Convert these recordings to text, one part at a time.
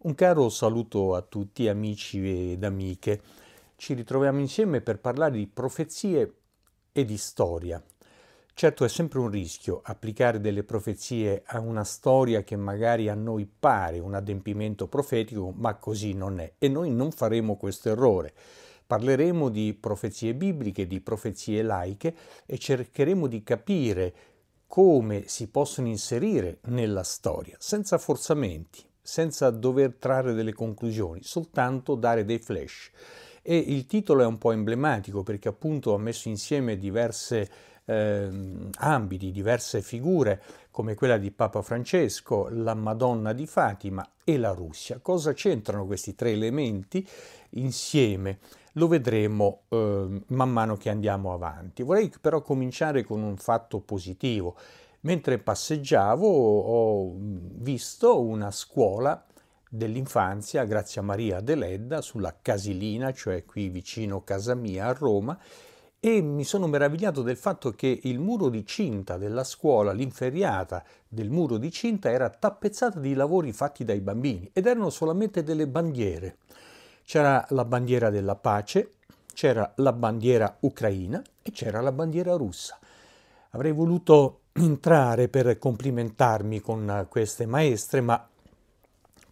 Un caro saluto a tutti amici ed amiche. Ci ritroviamo insieme per parlare di profezie e di storia. Certo è sempre un rischio applicare delle profezie a una storia che magari a noi pare un adempimento profetico, ma così non è e noi non faremo questo errore. Parleremo di profezie bibliche, di profezie laiche e cercheremo di capire come si possono inserire nella storia, senza forzamenti senza dover trarre delle conclusioni, soltanto dare dei flash. E il titolo è un po' emblematico perché appunto ha messo insieme diverse eh, ambiti, diverse figure, come quella di Papa Francesco, la Madonna di Fatima e la Russia. Cosa c'entrano questi tre elementi insieme? Lo vedremo eh, man mano che andiamo avanti. Vorrei però cominciare con un fatto positivo Mentre passeggiavo ho mm, visto una scuola dell'infanzia Grazia Maria Deledda sulla Casilina, cioè qui vicino casa mia a Roma, e mi sono meravigliato del fatto che il muro di cinta della scuola, l'inferriata del muro di cinta era tappezzata di lavori fatti dai bambini ed erano solamente delle bandiere. C'era la bandiera della pace, c'era la bandiera ucraina e c'era la bandiera russa. Avrei voluto entrare per complimentarmi con queste maestre, ma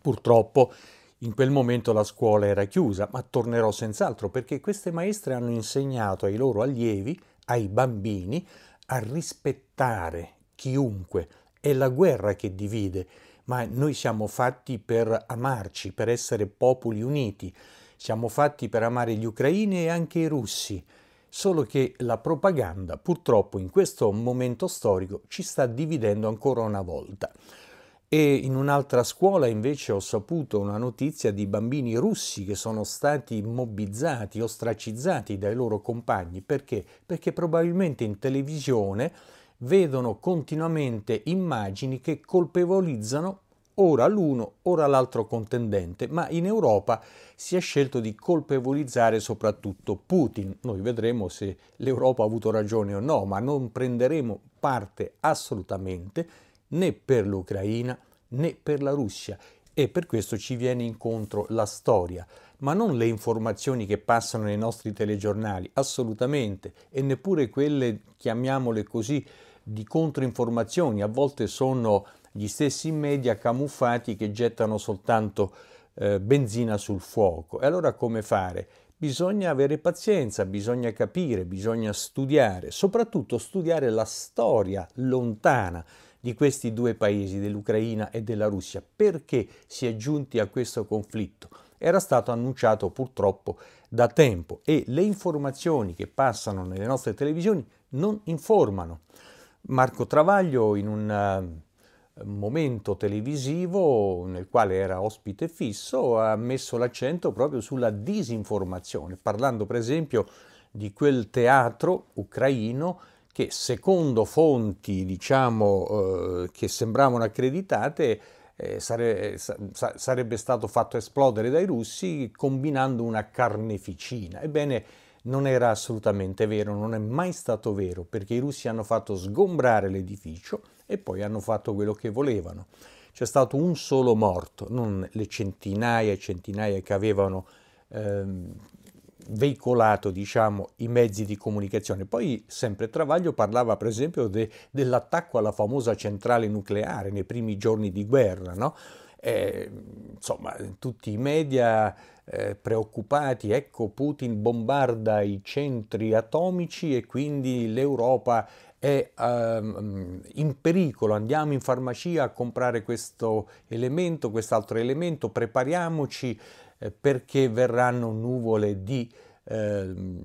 purtroppo in quel momento la scuola era chiusa, ma tornerò senz'altro perché queste maestre hanno insegnato ai loro allievi, ai bambini, a rispettare chiunque. È la guerra che divide, ma noi siamo fatti per amarci, per essere popoli uniti. Siamo fatti per amare gli ucraini e anche i russi solo che la propaganda purtroppo in questo momento storico ci sta dividendo ancora una volta. E in un'altra scuola invece ho saputo una notizia di bambini russi che sono stati mobbizzati, ostracizzati dai loro compagni. Perché? Perché probabilmente in televisione vedono continuamente immagini che colpevolizzano ora l'uno, ora l'altro contendente, ma in Europa si è scelto di colpevolizzare soprattutto Putin. Noi vedremo se l'Europa ha avuto ragione o no, ma non prenderemo parte assolutamente né per l'Ucraina né per la Russia e per questo ci viene incontro la storia, ma non le informazioni che passano nei nostri telegiornali, assolutamente, e neppure quelle, chiamiamole così, di controinformazioni, a volte sono gli stessi media camuffati che gettano soltanto eh, benzina sul fuoco. E allora come fare? Bisogna avere pazienza, bisogna capire, bisogna studiare, soprattutto studiare la storia lontana di questi due paesi, dell'Ucraina e della Russia. Perché si è giunti a questo conflitto? Era stato annunciato purtroppo da tempo e le informazioni che passano nelle nostre televisioni non informano. Marco Travaglio in un momento televisivo nel quale era ospite fisso ha messo l'accento proprio sulla disinformazione, parlando per esempio di quel teatro ucraino che secondo fonti diciamo, eh, che sembravano accreditate eh, sare, sa, sarebbe stato fatto esplodere dai russi combinando una carneficina. Ebbene, non era assolutamente vero, non è mai stato vero, perché i russi hanno fatto sgombrare l'edificio, e poi hanno fatto quello che volevano. C'è stato un solo morto, non le centinaia e centinaia che avevano ehm, veicolato diciamo, i mezzi di comunicazione. Poi sempre Travaglio parlava per esempio de, dell'attacco alla famosa centrale nucleare nei primi giorni di guerra. No? Eh, insomma, tutti i media eh, preoccupati, ecco Putin bombarda i centri atomici e quindi l'Europa è ehm, mm, in pericolo, andiamo in farmacia a comprare questo elemento, quest'altro elemento, prepariamoci eh, perché verranno nuvole di, ehm,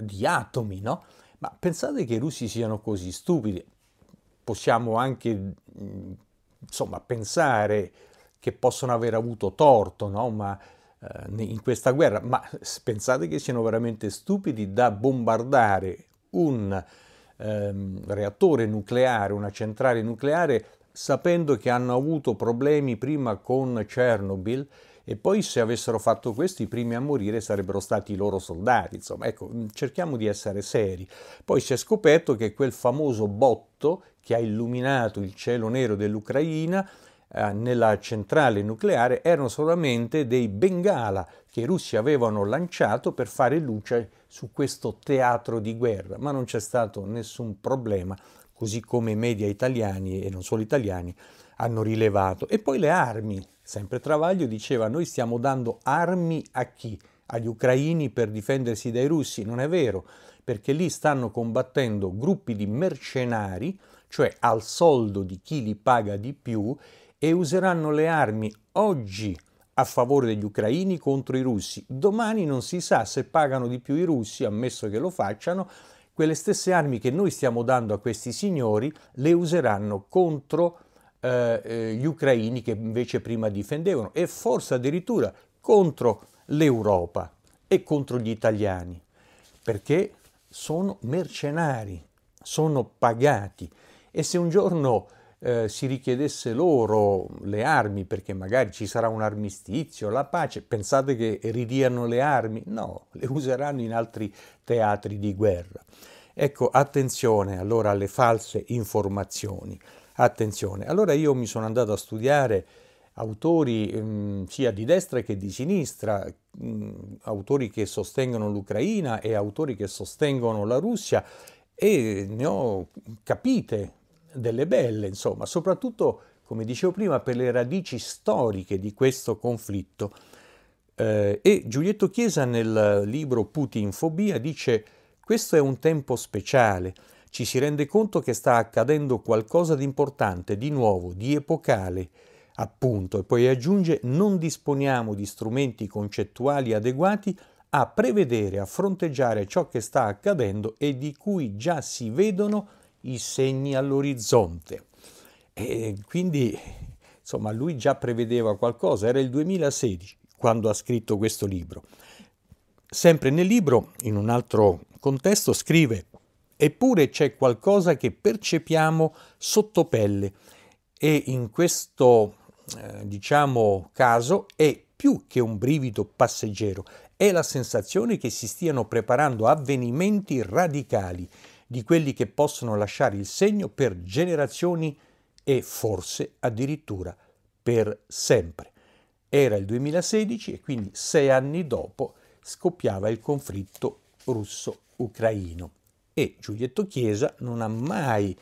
di atomi, no? Ma pensate che i russi siano così stupidi? Possiamo anche, mm, insomma, pensare che possono aver avuto torto, no? Ma eh, in questa guerra, ma pensate che siano veramente stupidi da bombardare un ehm, reattore nucleare, una centrale nucleare, sapendo che hanno avuto problemi prima con Chernobyl e poi se avessero fatto questo i primi a morire sarebbero stati i loro soldati. Insomma, ecco, mm, cerchiamo di essere seri. Poi si è scoperto che quel famoso botto che ha illuminato il cielo nero dell'Ucraina eh, nella centrale nucleare erano solamente dei bengala che i russi avevano lanciato per fare luce su questo teatro di guerra, ma non c'è stato nessun problema, così come i media italiani e non solo italiani hanno rilevato. E poi le armi, sempre Travaglio diceva noi stiamo dando armi a chi? Agli ucraini per difendersi dai russi? Non è vero, perché lì stanno combattendo gruppi di mercenari, cioè al soldo di chi li paga di più, e useranno le armi oggi a favore degli ucraini contro i russi. Domani non si sa se pagano di più i russi, ammesso che lo facciano, quelle stesse armi che noi stiamo dando a questi signori le useranno contro eh, eh gli ucraini che invece prima difendevano e forse addirittura contro l'Europa e contro gli italiani, perché sono mercenari, sono pagati e se un giorno eh, si richiedesse loro le armi perché magari ci sarà un armistizio, la pace, pensate che ridiano le armi? No, le useranno in altri teatri di guerra. Ecco, attenzione allora alle false informazioni. Attenzione. Allora io mi sono andato a studiare autori mh, mm, sia di destra che di sinistra, mh, mm, autori che sostengono l'Ucraina e autori che sostengono la Russia e ne ho capite delle belle, insomma, soprattutto, come dicevo prima, per le radici storiche di questo conflitto. Eh, e Giulietto Chiesa nel libro Putinfobia dice questo è un tempo speciale, ci si rende conto che sta accadendo qualcosa di importante, di nuovo, di epocale, appunto, e poi aggiunge non disponiamo di strumenti concettuali adeguati a prevedere, a fronteggiare ciò che sta accadendo e di cui già si vedono i segni all'orizzonte. E quindi, insomma, lui già prevedeva qualcosa, era il 2016 quando ha scritto questo libro. Sempre nel libro, in un altro contesto, scrive Eppure c'è qualcosa che percepiamo sotto pelle e in questo, eh, diciamo, caso è più che un brivido passeggero, è la sensazione che si stiano preparando avvenimenti radicali di quelli che possono lasciare il segno per generazioni e forse addirittura per sempre. Era il 2016 e quindi sei anni dopo scoppiava il conflitto russo-ucraino e Giulietto Chiesa non ha mai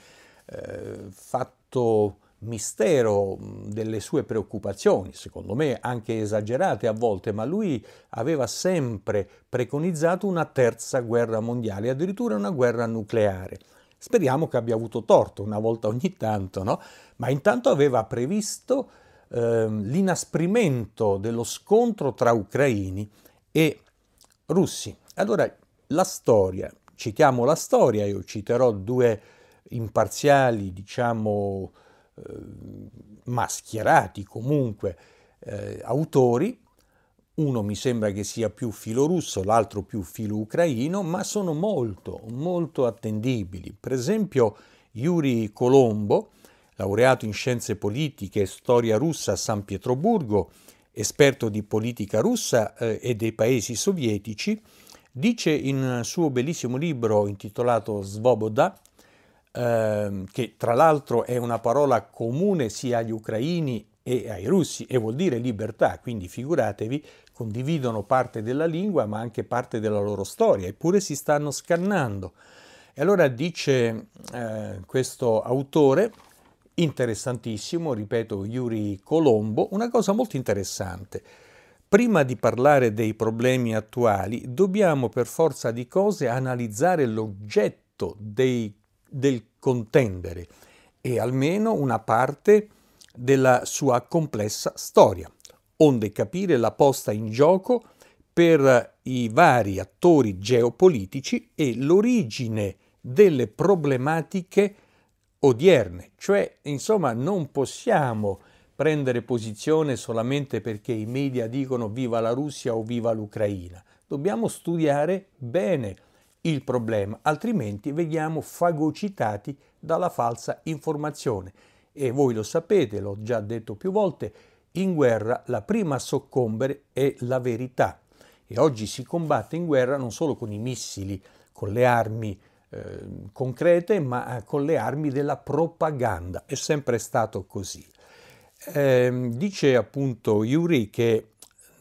eh, fatto mistero mm, delle sue preoccupazioni, secondo me anche esagerate a volte, ma lui aveva sempre preconizzato una terza guerra mondiale, addirittura una guerra nucleare. Speriamo che abbia avuto torto una volta ogni tanto, no? Ma intanto aveva previsto eh, l'inasprimento dello scontro tra ucraini e russi. Allora, la storia, citiamo la storia, io citerò due imparziali, diciamo, eh, mascherati comunque eh, autori, uno mi sembra che sia più filo russo, l'altro più filo ucraino, ma sono molto, molto attendibili. Per esempio Yuri Colombo, laureato in scienze politiche e storia russa a San Pietroburgo, esperto di politica russa eh, e dei paesi sovietici, dice in suo bellissimo libro intitolato Svoboda, ehm, che tra l'altro è una parola comune sia agli ucraini e ai russi e vuol dire libertà, quindi figuratevi, condividono parte della lingua ma anche parte della loro storia, eppure si stanno scannando. E allora dice eh, questo autore, interessantissimo, ripeto, Yuri Colombo, una cosa molto interessante. Prima di parlare dei problemi attuali, dobbiamo per forza di cose analizzare l'oggetto dei del contendere e almeno una parte della sua complessa storia, onde capire la posta in gioco per i vari attori geopolitici e l'origine delle problematiche odierne, cioè insomma non possiamo prendere posizione solamente perché i media dicono viva la Russia o viva l'Ucraina. Dobbiamo studiare bene il problema, altrimenti veniamo fagocitati dalla falsa informazione. E voi lo sapete, l'ho già detto più volte, in guerra la prima a soccombere è la verità. E oggi si combatte in guerra non solo con i missili, con le armi eh, concrete, ma eh, con le armi della propaganda. È sempre stato così. Eh, dice appunto Yuri che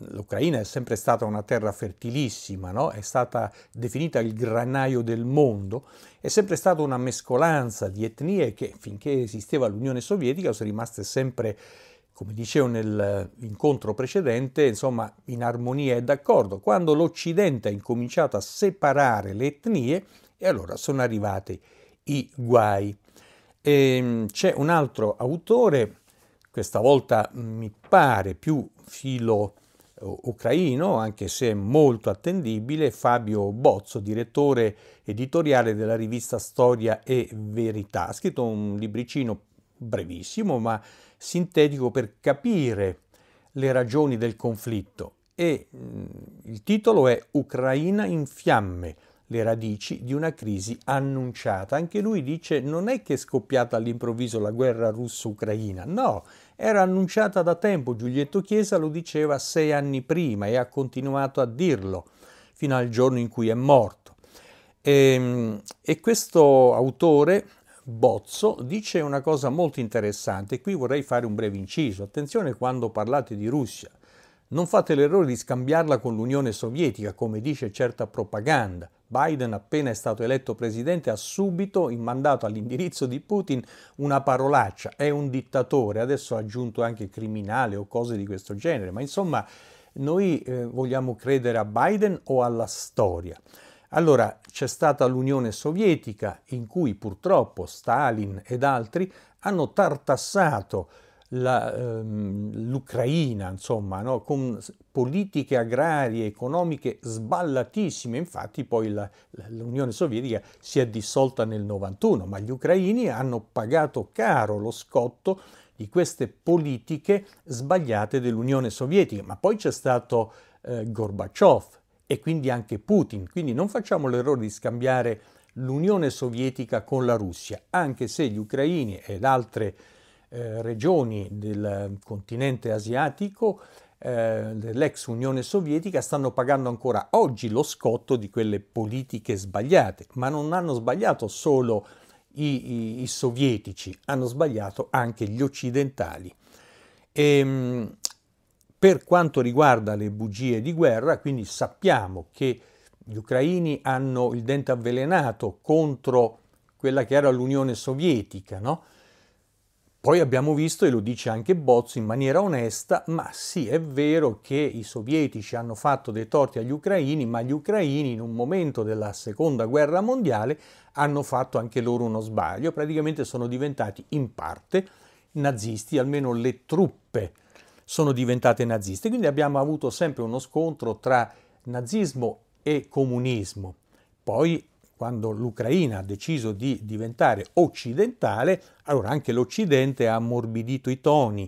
l'Ucraina è sempre stata una terra fertilissima, no? è stata definita il granaio del mondo, è sempre stata una mescolanza di etnie che finché esisteva l'Unione Sovietica sono rimaste sempre, come dicevo nell'incontro precedente, insomma in armonia e d'accordo. Quando l'Occidente ha incominciato a separare le etnie, e allora sono arrivati i guai. E, ehm, c'è un altro autore, questa volta mm, mi pare più filo eh, ucraino, anche se molto attendibile, Fabio Bozzo, direttore editoriale della rivista Storia e Verità. Ha scritto un libricino brevissimo ma sintetico per capire le ragioni del conflitto e mh, mm, il titolo è Ucraina in fiamme, le radici di una crisi annunciata. Anche lui dice non è che è scoppiata all'improvviso la guerra russo-ucraina, no, era annunciata da tempo, Giulietto Chiesa lo diceva sei anni prima e ha continuato a dirlo fino al giorno in cui è morto. E, ehm, e questo autore, Bozzo, dice una cosa molto interessante, qui vorrei fare un breve inciso, attenzione quando parlate di Russia, non fate l'errore di scambiarla con l'Unione Sovietica, come dice certa propaganda. Biden, appena è stato eletto presidente, ha subito mandato all'indirizzo di Putin una parolaccia. È un dittatore, adesso ha aggiunto anche criminale o cose di questo genere. Ma insomma, noi eh, vogliamo credere a Biden o alla storia? Allora, c'è stata l'Unione Sovietica in cui purtroppo Stalin ed altri hanno tartassato la, ehm, l'Ucraina, insomma, no? con politiche agrarie, economiche sballatissime. Infatti poi la, l'Unione Sovietica si è dissolta nel 91, ma gli ucraini hanno pagato caro lo scotto di queste politiche sbagliate dell'Unione Sovietica. Ma poi c'è stato eh, Gorbaciov e quindi anche Putin. Quindi non facciamo l'errore di scambiare l'Unione Sovietica con la Russia, anche se gli ucraini ed altre eh, regioni del continente asiatico eh, dell'ex Unione Sovietica stanno pagando ancora oggi lo scotto di quelle politiche sbagliate, ma non hanno sbagliato solo i, i, i sovietici, hanno sbagliato anche gli occidentali. E, ehm, per quanto riguarda le bugie di guerra, quindi sappiamo che gli ucraini hanno il dente avvelenato contro quella che era l'Unione Sovietica, no? Poi abbiamo visto, e lo dice anche Bozzo in maniera onesta, ma sì è vero che i sovietici hanno fatto dei torti agli ucraini, ma gli ucraini in un momento della seconda guerra mondiale hanno fatto anche loro uno sbaglio, praticamente sono diventati in parte nazisti, almeno le truppe sono diventate naziste, quindi abbiamo avuto sempre uno scontro tra nazismo e comunismo. Poi quando l'Ucraina ha deciso di diventare occidentale, allora anche l'Occidente ha ammorbidito i toni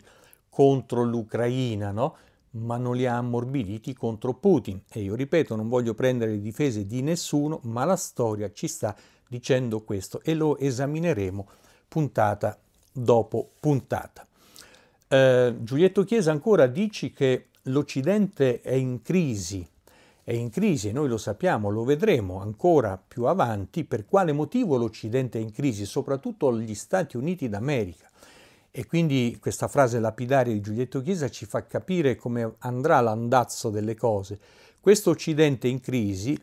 contro l'Ucraina, no? ma non li ha ammorbiditi contro Putin. E io ripeto, non voglio prendere le difese di nessuno, ma la storia ci sta dicendo questo e lo esamineremo puntata dopo puntata. Eh, Giulietto Chiesa ancora dici che l'Occidente è in crisi è in crisi, noi lo sappiamo, lo vedremo ancora più avanti, per quale motivo l'Occidente è in crisi, soprattutto gli Stati Uniti d'America. E quindi questa frase lapidaria di Giulietto Chiesa ci fa capire come andrà l'andazzo delle cose. Questo Occidente in crisi,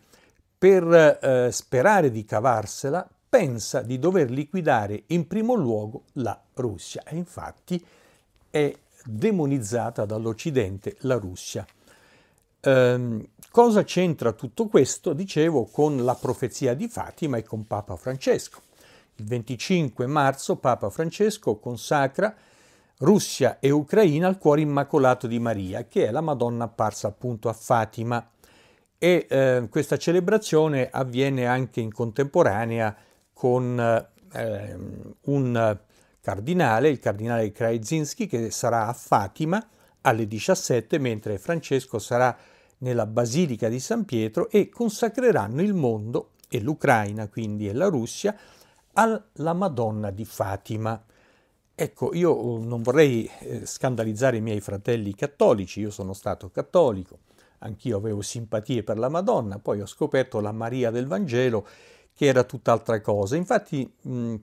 per eh, sperare di cavarsela, pensa di dover liquidare in primo luogo la Russia. E infatti è demonizzata dall'Occidente la Russia. Ehm, cosa c'entra tutto questo, dicevo, con la profezia di Fatima e con Papa Francesco? Il 25 marzo Papa Francesco consacra Russia e Ucraina al cuore immacolato di Maria, che è la Madonna apparsa appunto a Fatima. E eh, questa celebrazione avviene anche in contemporanea con eh, un cardinale, il cardinale Krajzinski, che sarà a Fatima alle 17, mentre Francesco sarà a nella Basilica di San Pietro e consacreranno il mondo e l'Ucraina, quindi e la Russia, alla Madonna di Fatima. Ecco, io eh, non vorrei eh, scandalizzare i miei fratelli cattolici, io sono stato cattolico, anch'io avevo simpatie per la Madonna, poi ho scoperto la Maria del Vangelo che era tutt'altra cosa. Infatti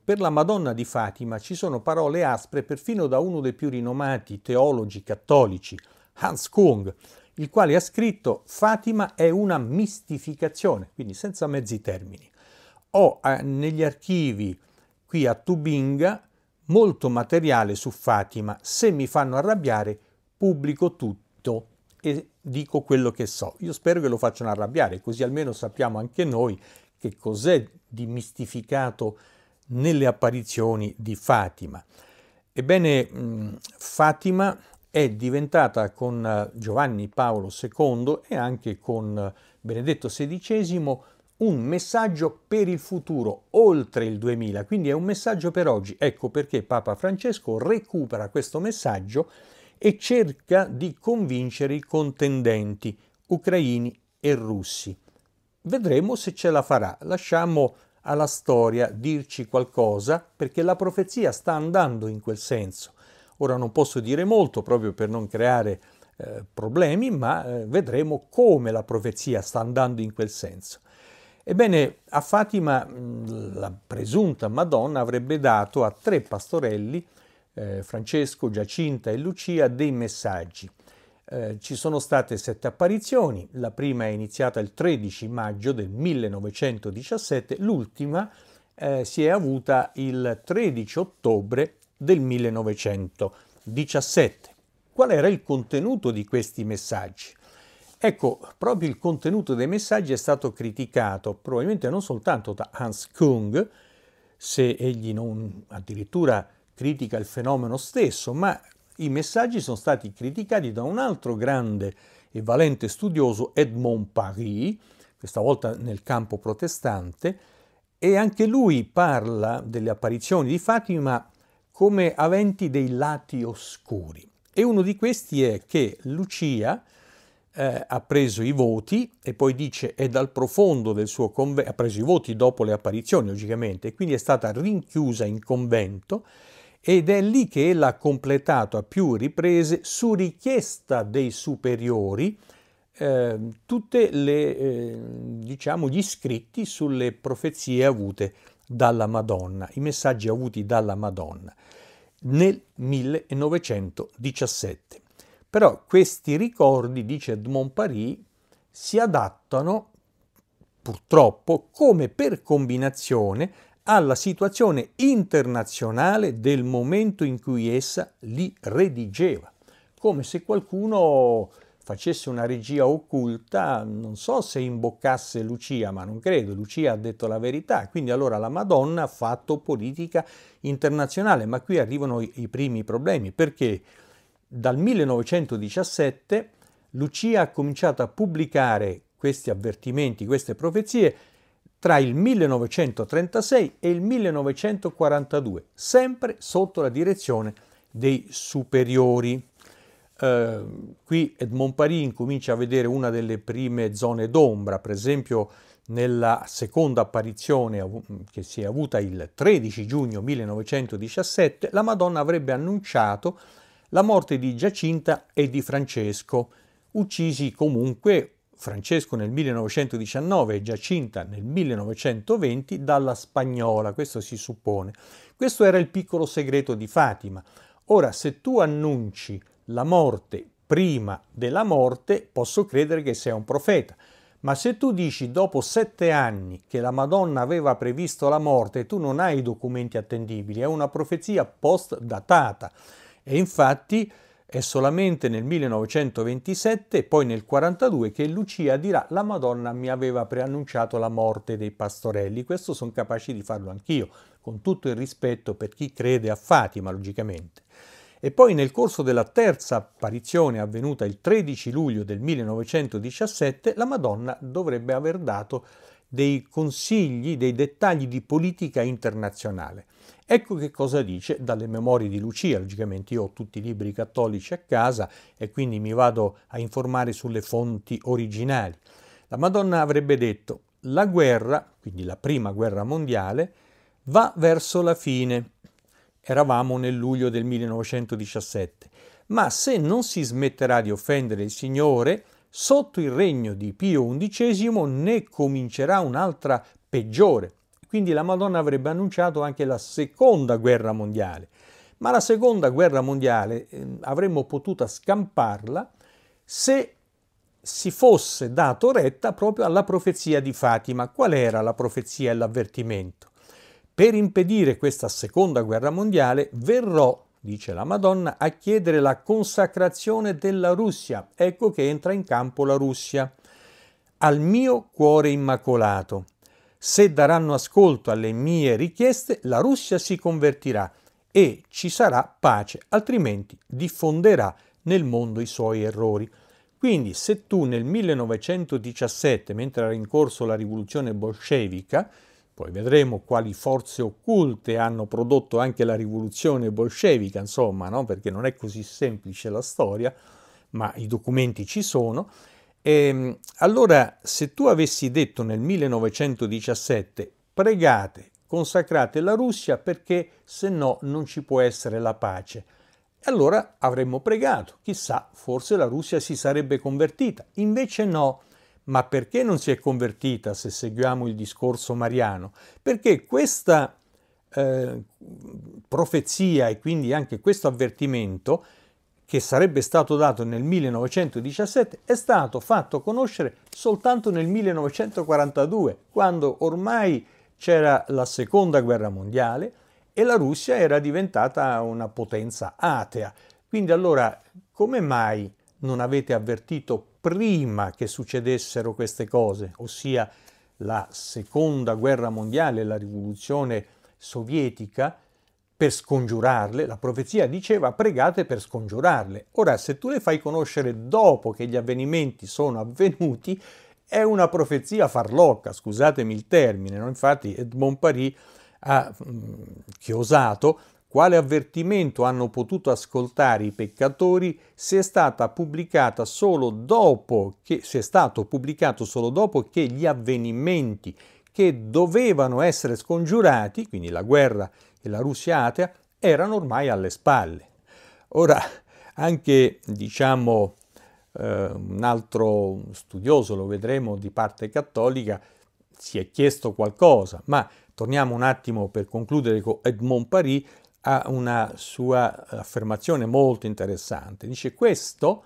per la Madonna di Fatima ci sono parole aspre perfino da uno dei più rinomati teologi cattolici, Hans Kung, il quale ha scritto Fatima è una mistificazione, quindi senza mezzi termini. Ho eh, negli archivi qui a Tubinga molto materiale su Fatima, se mi fanno arrabbiare pubblico tutto e dico quello che so. Io spero che lo facciano arrabbiare, così almeno sappiamo anche noi che cos'è di mistificato nelle apparizioni di Fatima. Ebbene, mm, Fatima è diventata con eh, Giovanni Paolo II e anche con eh, Benedetto XVI un messaggio per il futuro, oltre il 2000, quindi è un messaggio per oggi. Ecco perché Papa Francesco recupera questo messaggio e cerca di convincere i contendenti ucraini e russi. Vedremo se ce la farà. Lasciamo alla storia dirci qualcosa perché la profezia sta andando in quel senso. Ora non posso dire molto proprio per non creare eh, problemi, ma eh, vedremo come la profezia sta andando in quel senso. Ebbene, a Fatima la presunta Madonna avrebbe dato a tre pastorelli, eh, Francesco, Giacinta e Lucia, dei messaggi. Eh, ci sono state sette apparizioni, la prima è iniziata il 13 maggio del 1917, l'ultima eh, si è avuta il 13 ottobre del 1917. Qual era il contenuto di questi messaggi? Ecco, proprio il contenuto dei messaggi è stato criticato, probabilmente non soltanto da Hans Kung, se egli non addirittura critica il fenomeno stesso, ma i messaggi sono stati criticati da un altro grande e valente studioso, Edmond Paris, questa volta nel campo protestante, e anche lui parla delle apparizioni di Fatima come aventi dei lati oscuri. E uno di questi è che Lucia eh, ha preso i voti e poi dice è dal profondo del suo convento, ha preso i voti dopo le apparizioni logicamente, e quindi è stata rinchiusa in convento ed è lì che ella ha completato a più riprese su richiesta dei superiori eh, tutti eh, diciamo, gli scritti sulle profezie avute dalla Madonna, i messaggi avuti dalla Madonna, nel 1917. Però questi ricordi, dice Edmond Paris, si adattano purtroppo come per combinazione alla situazione internazionale del momento in cui essa li redigeva, come se qualcuno facesse una regia occulta, non so se imboccasse Lucia, ma non credo, Lucia ha detto la verità, quindi allora la Madonna ha fatto politica internazionale, ma qui arrivano i, primi problemi, perché dal 1917 Lucia ha cominciato a pubblicare questi avvertimenti, queste profezie, tra il 1936 e il 1942, sempre sotto la direzione dei superiori. Ehm, qui Edmond Paris incomincia a vedere una delle prime zone d'ombra, per esempio nella seconda apparizione che si è avuta il 13 giugno 1917, la Madonna avrebbe annunciato la morte di Giacinta e di Francesco, uccisi comunque Francesco nel 1919 e Giacinta nel 1920 dalla spagnola, questo si suppone. Questo era il piccolo segreto di Fatima. Ora, se tu annunci la morte prima della morte, posso credere che sia un profeta. Ma se tu dici dopo sette anni che la Madonna aveva previsto la morte, tu non hai documenti attendibili, è una profezia post-datata. E infatti è solamente nel 1927 e poi nel 1942 che Lucia dirà la Madonna mi aveva preannunciato la morte dei pastorelli. Questo sono capace di farlo anch'io, con tutto il rispetto per chi crede a Fatima, logicamente e poi nel corso della terza apparizione avvenuta il 13 luglio del 1917 la Madonna dovrebbe aver dato dei consigli, dei dettagli di politica internazionale. Ecco che cosa dice dalle memorie di Lucia, logicamente io ho tutti i libri cattolici a casa e quindi mi vado a informare sulle fonti originali. La Madonna avrebbe detto la guerra, quindi la prima guerra mondiale, va verso la fine Eravamo nel luglio del 1917. Ma se non si smetterà di offendere il Signore, sotto il regno di Pio XI ne comincerà un'altra peggiore. Quindi la Madonna avrebbe annunciato anche la seconda guerra mondiale. Ma la seconda guerra mondiale eh, avremmo potuto scamparla se si fosse dato retta proprio alla profezia di Fatima. Qual era la profezia e l'avvertimento? Per impedire questa seconda guerra mondiale verrò, dice la Madonna, a chiedere la consacrazione della Russia. Ecco che entra in campo la Russia. Al mio cuore immacolato. Se daranno ascolto alle mie richieste, la Russia si convertirà e ci sarà pace, altrimenti diffonderà nel mondo i suoi errori. Quindi se tu nel 1917, mentre era in corso la rivoluzione bolscevica, poi vedremo quali forze occulte hanno prodotto anche la rivoluzione bolscevica, insomma, no? perché non è così semplice la storia, ma i documenti ci sono. E, ehm, allora, se tu avessi detto nel 1917 pregate, consacrate la Russia perché se no non ci può essere la pace, allora avremmo pregato, chissà, forse la Russia si sarebbe convertita. Invece no, ma perché non si è convertita, se seguiamo il discorso mariano? Perché questa eh, profezia e quindi anche questo avvertimento che sarebbe stato dato nel 1917 è stato fatto conoscere soltanto nel 1942, quando ormai c'era la seconda guerra mondiale e la Russia era diventata una potenza atea. Quindi allora come mai non avete avvertito prima che succedessero queste cose, ossia la seconda guerra mondiale, la rivoluzione sovietica, per scongiurarle, la profezia diceva pregate per scongiurarle. Ora, se tu le fai conoscere dopo che gli avvenimenti sono avvenuti, è una profezia farlocca, scusatemi il termine, no? infatti Edmond Paris ha mh, mm, chiosato quale avvertimento hanno potuto ascoltare i peccatori se è stata pubblicata solo dopo che, se è stato pubblicato solo dopo che gli avvenimenti che dovevano essere scongiurati, quindi la guerra e la Russia atea, erano ormai alle spalle. Ora, anche diciamo eh, un altro studioso, lo vedremo, di parte cattolica, si è chiesto qualcosa, ma torniamo un attimo per concludere con Edmond Paris, ha una sua affermazione molto interessante. Dice questo,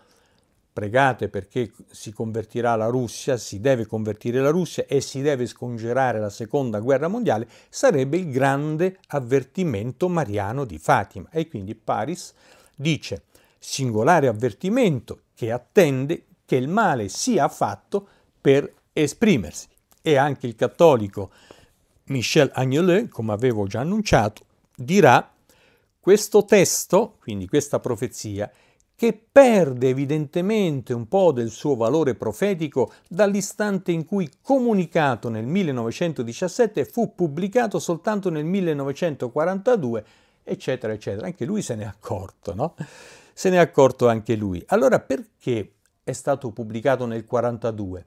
pregate perché si convertirà la Russia, si deve convertire la Russia e si deve scongiurare la seconda guerra mondiale, sarebbe il grande avvertimento mariano di Fatima. E quindi Paris dice singolare avvertimento che attende che il male sia fatto per esprimersi. E anche il cattolico Michel Agnelet, come avevo già annunciato, dirà questo testo, quindi questa profezia, che perde evidentemente un po' del suo valore profetico dall'istante in cui comunicato nel 1917 fu pubblicato soltanto nel 1942, eccetera, eccetera. Anche lui se n'è accorto, no? Se n'è accorto anche lui. Allora perché è stato pubblicato nel 1942?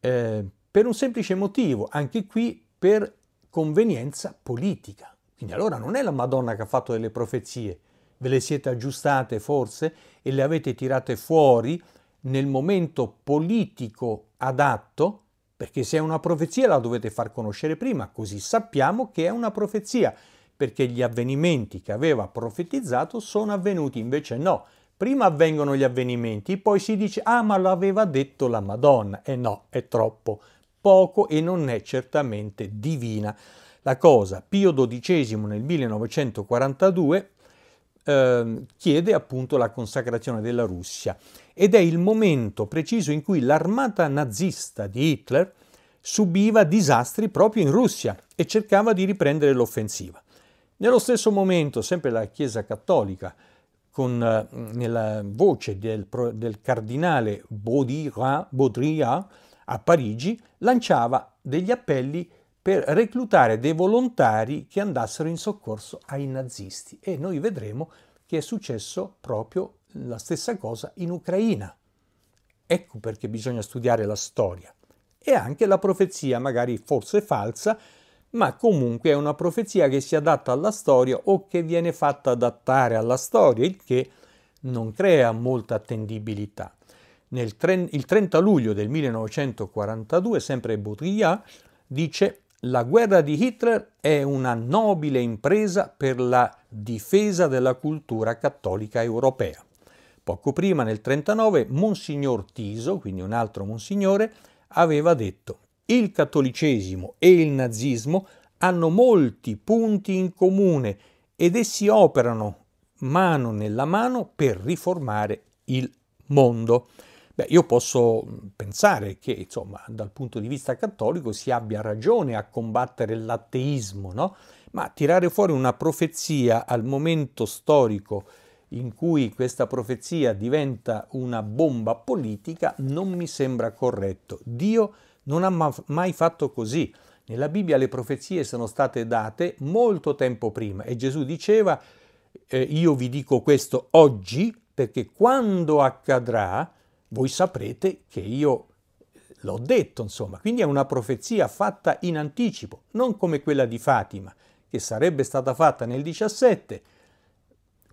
Eh, per un semplice motivo, anche qui per convenienza politica. Quindi allora non è la Madonna che ha fatto delle profezie, ve le siete aggiustate forse e le avete tirate fuori nel momento politico adatto, perché se è una profezia la dovete far conoscere prima, così sappiamo che è una profezia, perché gli avvenimenti che aveva profetizzato sono avvenuti, invece no. Prima avvengono gli avvenimenti, poi si dice, ah ma l'aveva detto la Madonna, e eh no, è troppo poco e non è certamente divina la cosa. Pio XII nel 1942 ehm, chiede appunto la consacrazione della Russia ed è il momento preciso in cui l'armata nazista di Hitler subiva disastri proprio in Russia e cercava di riprendere l'offensiva. Nello stesso momento, sempre la Chiesa Cattolica, con, eh, nella voce del, del cardinale Baudrillard a Parigi, lanciava degli appelli per reclutare dei volontari che andassero in soccorso ai nazisti. E noi vedremo che è successo proprio la stessa cosa in Ucraina. Ecco perché bisogna studiare la storia e anche la profezia, magari forse falsa, ma comunque è una profezia che si adatta alla storia o che viene fatta adattare alla storia, il che non crea molta attendibilità. Nel, il 30 luglio del 1942, sempre Baudrillard dice la guerra di Hitler è una nobile impresa per la difesa della cultura cattolica europea. Poco prima, nel 1939, Monsignor Tiso, quindi un altro monsignore, aveva detto il cattolicesimo e il nazismo hanno molti punti in comune ed essi operano mano nella mano per riformare il mondo. Beh, io posso pensare che, insomma, dal punto di vista cattolico si abbia ragione a combattere l'ateismo, no? Ma tirare fuori una profezia al momento storico in cui questa profezia diventa una bomba politica non mi sembra corretto. Dio non ha mai fatto così. Nella Bibbia le profezie sono state date molto tempo prima e Gesù diceva eh, io vi dico questo oggi perché quando accadrà voi saprete che io eh, l'ho detto, insomma, quindi è una profezia fatta in anticipo, non come quella di Fatima, che sarebbe stata fatta nel 17,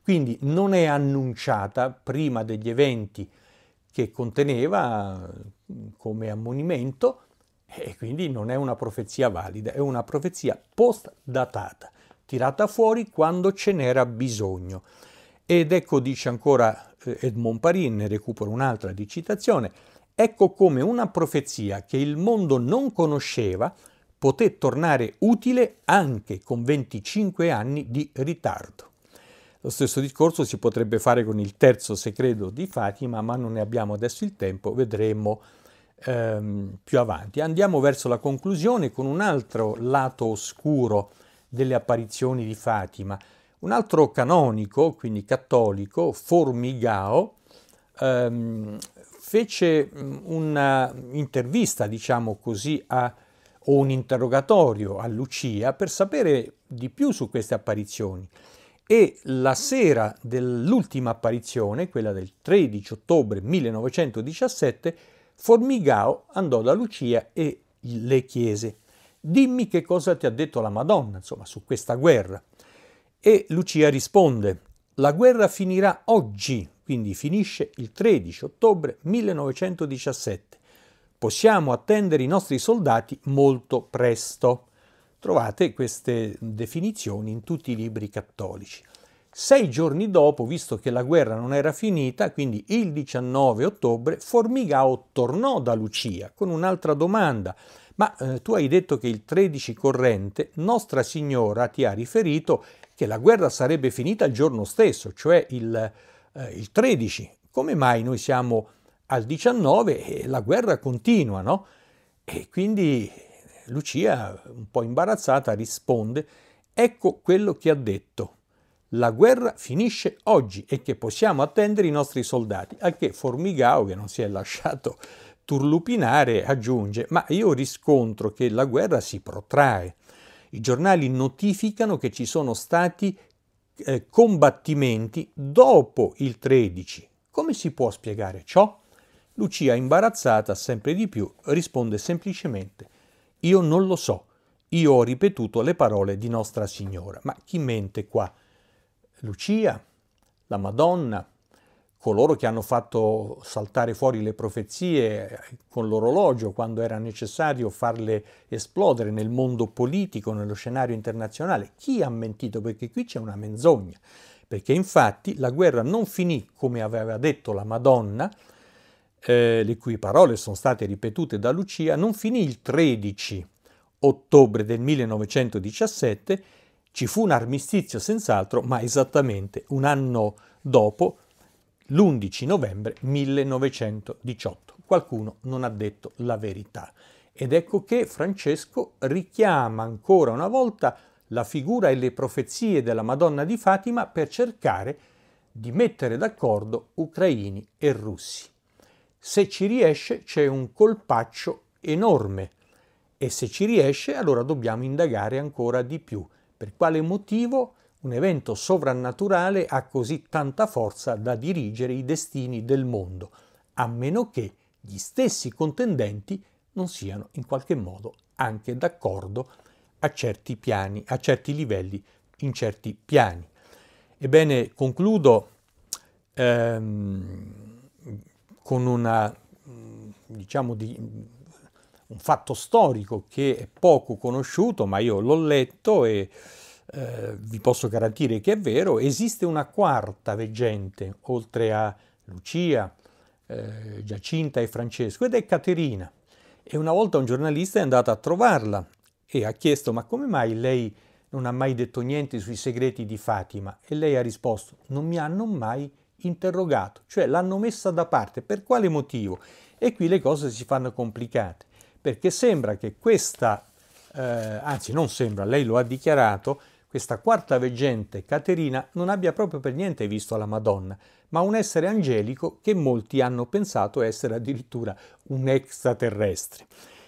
quindi non è annunciata prima degli eventi che conteneva eh, come ammonimento e quindi non è una profezia valida, è una profezia post datata, tirata fuori quando ce n'era bisogno. Ed ecco, dice ancora eh, Edmond Parin, ne recupero un'altra di citazione, ecco come una profezia che il mondo non conosceva poté tornare utile anche con 25 anni di ritardo. Lo stesso discorso si potrebbe fare con il terzo segreto di Fatima, ma non ne abbiamo adesso il tempo, vedremo ehm, più avanti. Andiamo verso la conclusione con un altro lato oscuro delle apparizioni di Fatima, un altro canonico, quindi cattolico, Formigao, ehm, fece mm, un'intervista, diciamo così, a, o un interrogatorio a Lucia per sapere di più su queste apparizioni. E la sera dell'ultima apparizione, quella del 13 ottobre 1917, Formigao andò da Lucia e le chiese: Dimmi che cosa ti ha detto la Madonna, insomma, su questa guerra. E Lucia risponde, la guerra finirà oggi, quindi finisce il 13 ottobre 1917. Possiamo attendere i nostri soldati molto presto. Trovate queste definizioni in tutti i libri cattolici. Sei giorni dopo, visto che la guerra non era finita, quindi il 19 ottobre, Formigao tornò da Lucia con un'altra domanda. Ma eh, tu hai detto che il 13 corrente Nostra Signora ti ha riferito che la guerra sarebbe finita il giorno stesso, cioè il, eh, il 13. Come mai noi siamo al 19 e la guerra continua, no? E quindi Lucia, un po' imbarazzata, risponde, ecco quello che ha detto. La guerra finisce oggi e che possiamo attendere i nostri soldati. A che Formigao, che non si è lasciato turlupinare, aggiunge, ma io riscontro che la guerra si protrae i giornali notificano che ci sono stati eh, combattimenti dopo il 13. Come si può spiegare ciò? Lucia, imbarazzata sempre di più, risponde semplicemente Io non lo so, io ho ripetuto le parole di Nostra Signora. Ma chi mente qua? Lucia? La Madonna? coloro che hanno fatto saltare fuori le profezie con l'orologio quando era necessario farle esplodere nel mondo politico, nello scenario internazionale. Chi ha mentito? Perché qui c'è una menzogna, perché infatti la guerra non finì come aveva detto la Madonna, eh, le cui parole sono state ripetute da Lucia, non finì il 13 ottobre del 1917, ci fu un armistizio senz'altro, ma esattamente un anno dopo, l'11 novembre 1918. Qualcuno non ha detto la verità. Ed ecco che Francesco richiama ancora una volta la figura e le profezie della Madonna di Fatima per cercare di mettere d'accordo ucraini e russi. Se ci riesce c'è un colpaccio enorme e se ci riesce allora dobbiamo indagare ancora di più per quale motivo un evento sovrannaturale ha così tanta forza da dirigere i destini del mondo, a meno che gli stessi contendenti non siano in qualche modo anche d'accordo a certi piani, a certi livelli, in certi piani. Ebbene, concludo ehm, con una, diciamo di, un fatto storico che è poco conosciuto, ma io l'ho letto e eh, vi posso garantire che è vero, esiste una quarta veggente, oltre a Lucia, eh, Giacinta e Francesco, ed è Caterina. E una volta un giornalista è andato a trovarla e ha chiesto ma come mai lei non ha mai detto niente sui segreti di Fatima? E lei ha risposto non mi hanno mai interrogato, cioè l'hanno messa da parte, per quale motivo? E qui le cose si fanno complicate, perché sembra che questa, eh, anzi non sembra, lei lo ha dichiarato, questa quarta veggente Caterina non abbia proprio per niente visto la Madonna, ma un essere angelico che molti hanno pensato essere addirittura un extraterrestre.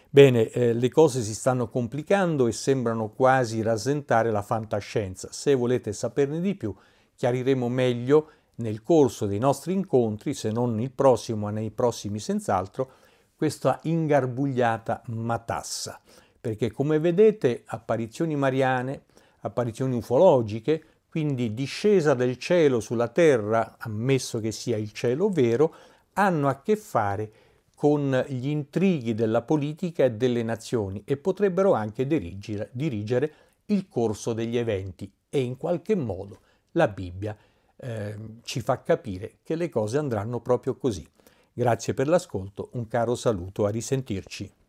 Bene, eh, le cose si stanno complicando e sembrano quasi rasentare la fantascienza. Se volete saperne di più, chiariremo meglio nel corso dei nostri incontri, se non il prossimo, ma nei prossimi senz'altro, questa ingarbugliata matassa. Perché come vedete, apparizioni mariane, apparizioni ufologiche, quindi discesa del cielo sulla terra, ammesso che sia il cielo vero, hanno a che fare con gli intrighi della politica e delle nazioni e potrebbero anche dirigere, dirigere il corso degli eventi e in qualche modo la Bibbia eh, ci fa capire che le cose andranno proprio così. Grazie per l'ascolto, un caro saluto, a risentirci.